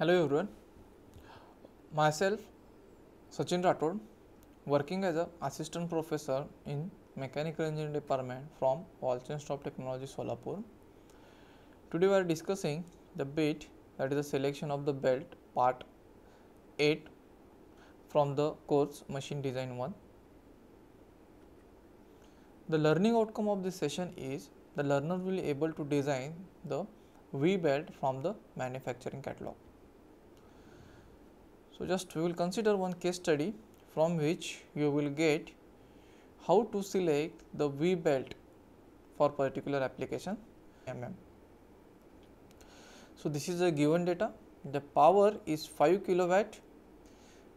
Hello everyone, myself Sachin Rathod working as an assistant professor in mechanical engineering department from Wolstenstop Technology Solapur. Today we are discussing the bit that is the selection of the belt part 8 from the course machine design 1. The learning outcome of this session is the learner will be able to design the V belt from the manufacturing catalog. So, just we will consider one case study from which you will get how to select the V belt for particular application mm. So, this is a given data the power is 5 kilowatt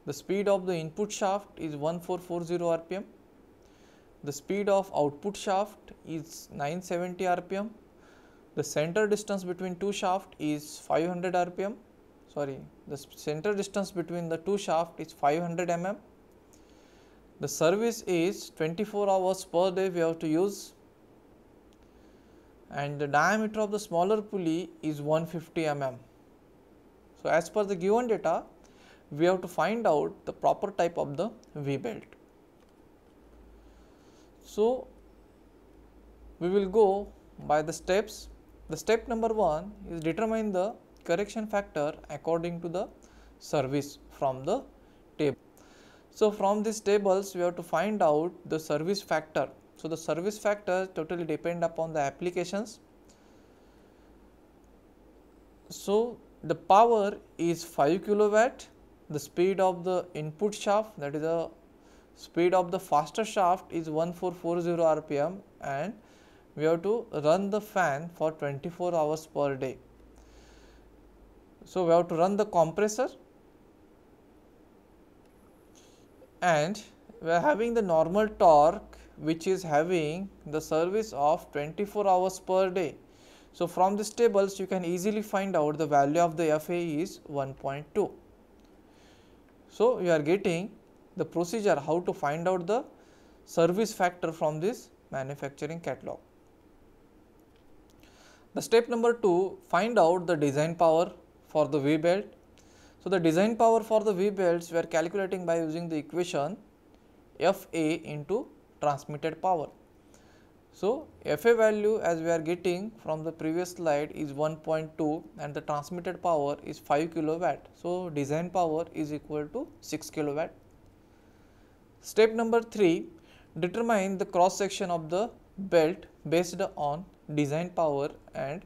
the speed of the input shaft is 1440 rpm the speed of output shaft is 970 rpm the center distance between two shaft is 500 rpm sorry the center distance between the two shaft is 500 mm. The service is 24 hours per day we have to use and the diameter of the smaller pulley is 150 mm. So, as per the given data we have to find out the proper type of the V belt. So, we will go by the steps. The step number 1 is determine the correction factor according to the service from the table. So, from these tables we have to find out the service factor. So, the service factor totally depend upon the applications. So, the power is 5 kilowatt, the speed of the input shaft that is the speed of the faster shaft is 1440 rpm and we have to run the fan for 24 hours per day. So, we have to run the compressor and we are having the normal torque which is having the service of 24 hours per day. So, from these tables you can easily find out the value of the FA is 1.2. So, you are getting the procedure how to find out the service factor from this manufacturing catalog. The step number 2 find out the design power for the V belt. So, the design power for the V belts we are calculating by using the equation F A into transmitted power. So, F A value as we are getting from the previous slide is 1.2 and the transmitted power is 5 kilowatt. So, design power is equal to 6 kilowatt. Step number 3 determine the cross section of the belt based on design power and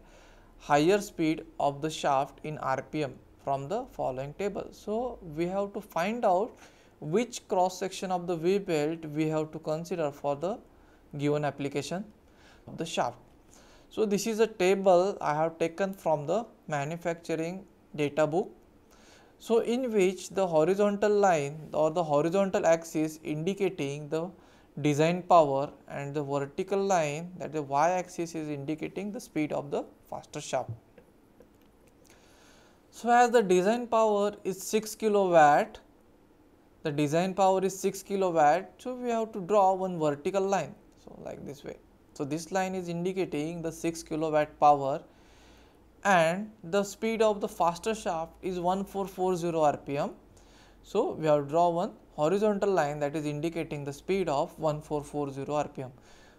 higher speed of the shaft in RPM from the following table. So, we have to find out which cross section of the V belt we have to consider for the given application of the shaft. So, this is a table I have taken from the manufacturing data book. So, in which the horizontal line or the horizontal axis indicating the design power and the vertical line that the y axis is indicating the speed of the faster shaft. So, as the design power is 6 kilowatt, the design power is 6 kilowatt, so we have to draw one vertical line. So, like this way. So, this line is indicating the 6 kilowatt power and the speed of the faster shaft is 1440 rpm. So, we have draw one horizontal line that is indicating the speed of 1440 rpm.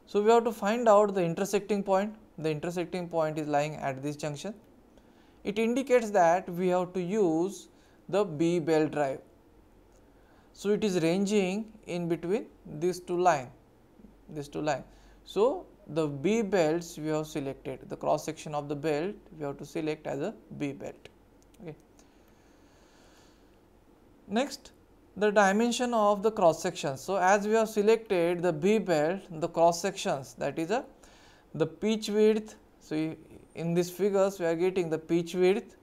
So, we have to find out the intersecting point, the intersecting point is lying at this junction. It indicates that we have to use the B bell drive. So, it is ranging in between these two line, these two line. So, the B belts we have selected, the cross section of the belt we have to select as a B belt. Okay. Next, the dimension of the cross section. So, as we have selected the B belt, the cross sections that is a uh, the pitch width. So, in these figures we are getting the pitch width,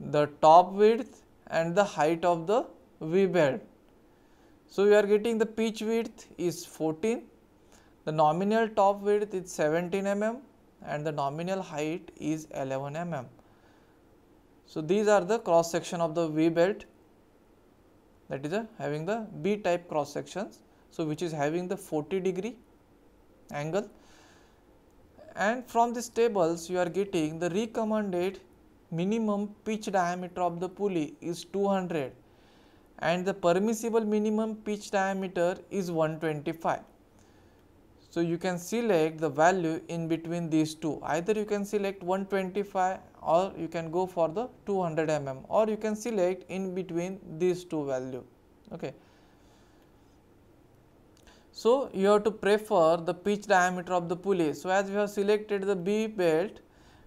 the top width and the height of the V belt. So, we are getting the pitch width is 14, the nominal top width is 17 mm and the nominal height is 11 mm. So, these are the cross section of the V belt that is a having the B type cross sections. So, which is having the 40 degree angle and from these tables you are getting the recommended minimum pitch diameter of the pulley is 200 and the permissible minimum pitch diameter is 125. So, you can select the value in between these two either you can select 125 or you can go for the 200 mm or you can select in between these two value. Okay. So, you have to prefer the pitch diameter of the pulley. So, as we have selected the B belt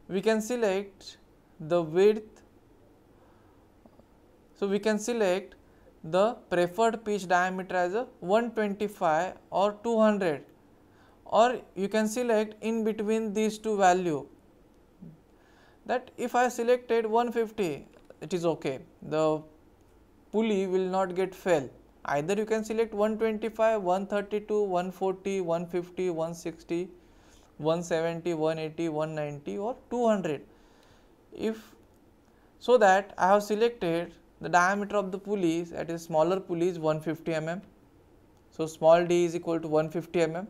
we can select the width. So, we can select the preferred pitch diameter as a 125 or 200 or you can select in between these two value that if I selected 150 it is okay the pulley will not get fail either you can select 125 132 140 150 160 170 180 190 or 200 if so that I have selected the diameter of the pulley that is smaller pulley is 150 mm so small d is equal to 150 mm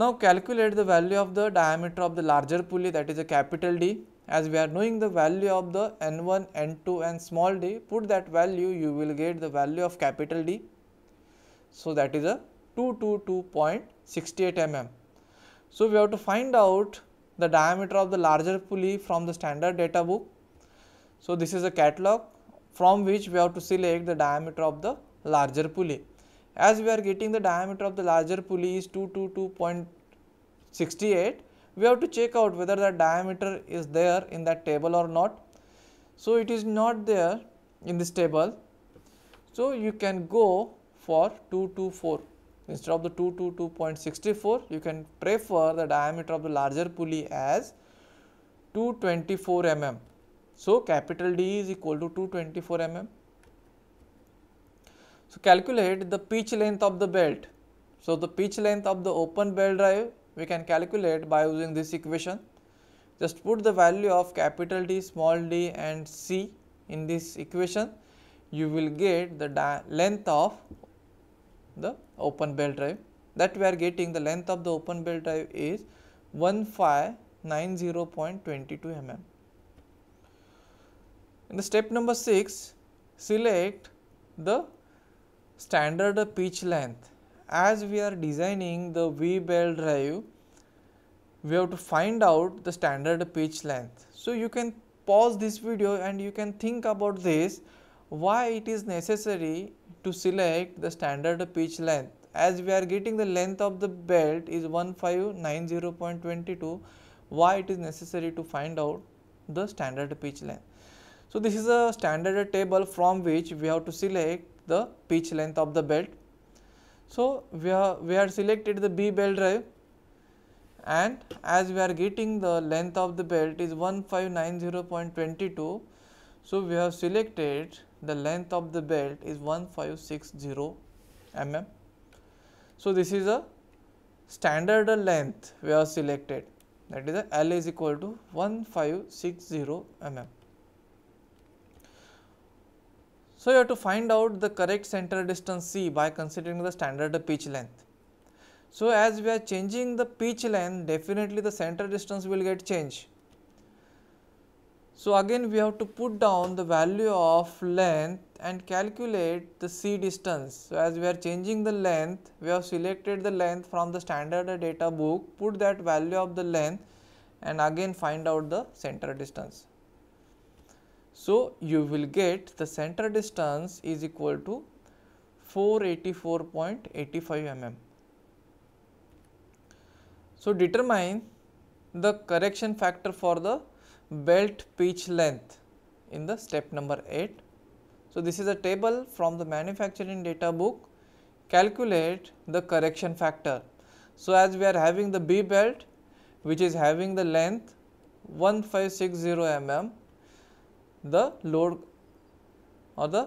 now calculate the value of the diameter of the larger pulley that is a capital D. As we are knowing the value of the N1, N2 and small d, put that value you will get the value of capital D. So that is a 222.68 mm. So we have to find out the diameter of the larger pulley from the standard data book. So this is a catalog from which we have to select the diameter of the larger pulley as we are getting the diameter of the larger pulley is 222.68 we have to check out whether the diameter is there in that table or not. So, it is not there in this table. So, you can go for 224 instead of the 222.64 you can prefer the diameter of the larger pulley as 224 mm. So, capital D is equal to 224 mm so, calculate the pitch length of the belt. So, the pitch length of the open belt drive we can calculate by using this equation. Just put the value of capital D, small d and C in this equation, you will get the length of the open belt drive that we are getting the length of the open belt drive is 1590.22 mm. In the step number 6, select the standard pitch length as we are designing the V bell drive we have to find out the standard pitch length. So, you can pause this video and you can think about this why it is necessary to select the standard pitch length as we are getting the length of the belt is 1590.22 why it is necessary to find out the standard pitch length. So, this is a standard table from which we have to select the pitch length of the belt. So, we have, we have selected the B belt drive and as we are getting the length of the belt is 1590.22. So, we have selected the length of the belt is 1560 mm. So, this is a standard length we have selected that is L is equal to 1560 mm. So, you have to find out the correct center distance C by considering the standard pitch length. So, as we are changing the pitch length definitely the center distance will get changed. So, again we have to put down the value of length and calculate the C distance. So, as we are changing the length, we have selected the length from the standard data book, put that value of the length and again find out the center distance. So, you will get the center distance is equal to 484.85 mm. So, determine the correction factor for the belt pitch length in the step number 8. So, this is a table from the manufacturing data book calculate the correction factor. So, as we are having the B belt which is having the length 1560 mm the load or the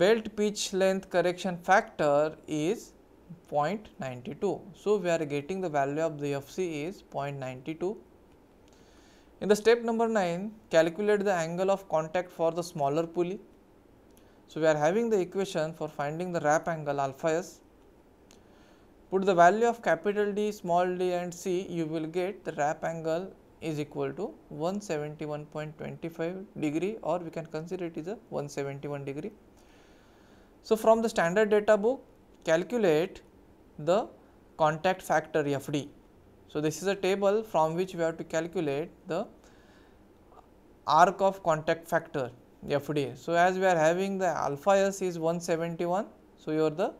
belt pitch length correction factor is 0.92. So, we are getting the value of the FC is 0.92. In the step number 9, calculate the angle of contact for the smaller pulley. So, we are having the equation for finding the wrap angle alpha s. Put the value of capital D, small d and C, you will get the wrap angle is equal to 171.25 degree or we can consider it is a 171 degree. So, from the standard data book calculate the contact factor FD. So, this is a table from which we have to calculate the arc of contact factor FD. So, as we are having the alpha S is 171, so your the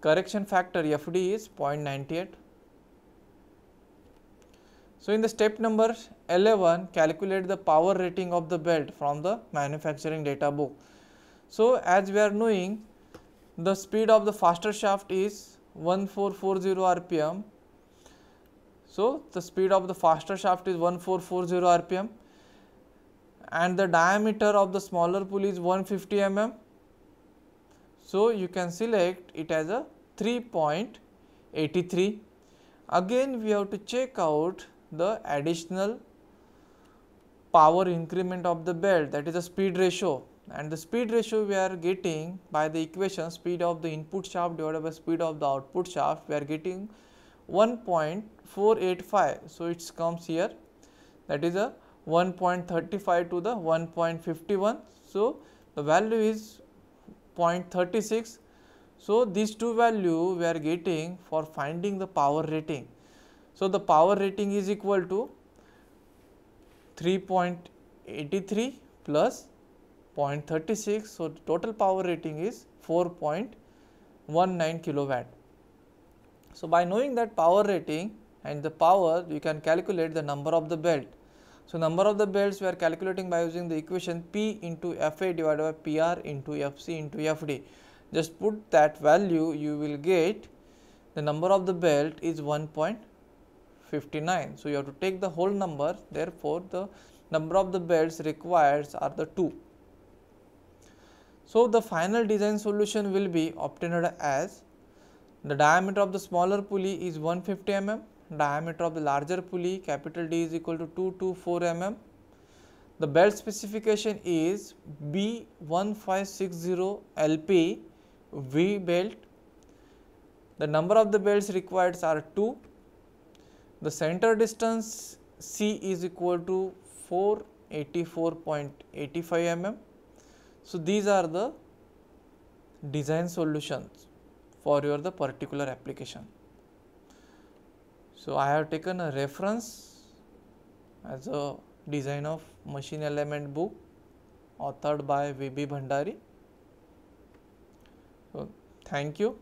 correction factor FD is 0.98 so, in the step number 11, calculate the power rating of the belt from the manufacturing data book. So, as we are knowing, the speed of the faster shaft is 1440 rpm. So, the speed of the faster shaft is 1440 rpm and the diameter of the smaller pulley is 150 mm. So, you can select it as a 3.83. Again, we have to check out the additional power increment of the belt that is the speed ratio and the speed ratio we are getting by the equation speed of the input shaft divided by speed of the output shaft we are getting 1.485. So, it comes here that is a 1.35 to the 1.51. So, the value is 0.36. So, these two value we are getting for finding the power rating. So, the power rating is equal to 3.83 plus 0.36. So, the total power rating is 4.19 kilowatt. So, by knowing that power rating and the power you can calculate the number of the belt. So, number of the belts we are calculating by using the equation P into FA divided by PR into FC into FD. Just put that value you will get the number of the belt is 1.2. 59. So, you have to take the whole number therefore, the number of the beds required are the 2. So, the final design solution will be obtained as the diameter of the smaller pulley is 150 mm, diameter of the larger pulley capital D is equal to 224 mm. The belt specification is B1560 LP V belt. The number of the belts required are 2 the center distance C is equal to 484.85 mm. So, these are the design solutions for your the particular application. So, I have taken a reference as a design of machine element book authored by V. B. Bhandari. So, thank you.